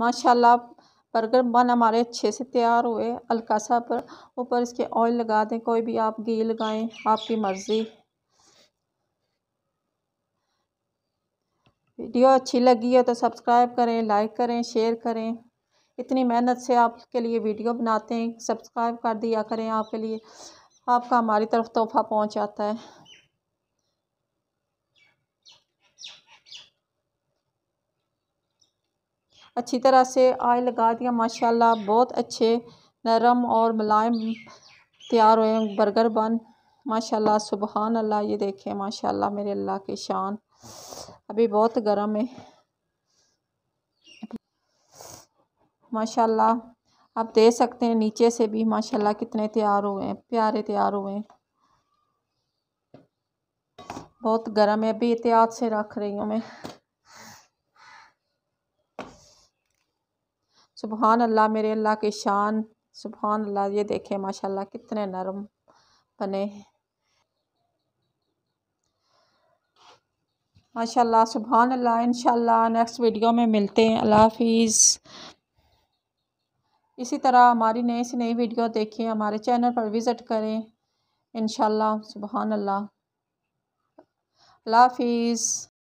माशाल्लाह burger bun हमारे अच्छे से तैयार हुए हल्का सा पर ऊपर इसके ऑयल लगा दें कोई भी आप घी लगाएं आपकी मर्ज़ी वीडियो अच्छी लगी है तो सब्सक्राइब करें लाइक करें शेयर करें इतनी मेहनत से आपके लिए वीडियो बनाते हैं सब्सक्राइब कर दिया करें आपके लिए आपका हमारी तरफ तोहफा पहुंच जाता है अच्छी तरह से आयल लगा दिया माशाल्लाह बहुत अच्छे नरम और मुलायम तैयार हुए बर्गर बन माशाल्लाह सुबहान अल्लाह ये देखें माशाल्लाह मेरे अल्लाह की शान अभी बहुत गर्म है माशाल्लाह आप दे सकते हैं नीचे से भी माशाल्लाह कितने तैयार हुए हैं प्यारे तैयार हुए हैं बहुत गर्म है अभी एहतियात से रख रही हूँ मैं सुबहान अल्लाह मेरे अल्लाह की शान सुबहान अल्लाह ये देखे माशाल्लाह कितने नरम बने माशाल्लाह सुबहान अल्लाह इंशाल्लाह नेक्स्ट वीडियो में मिलते हैं अल्लाह हाफिज़ इसी तरह हमारी नई से नई वीडियो देखें हमारे चैनल पर विज़िट करें इन सुबहान अल्लाह अल्लाह हाफिज़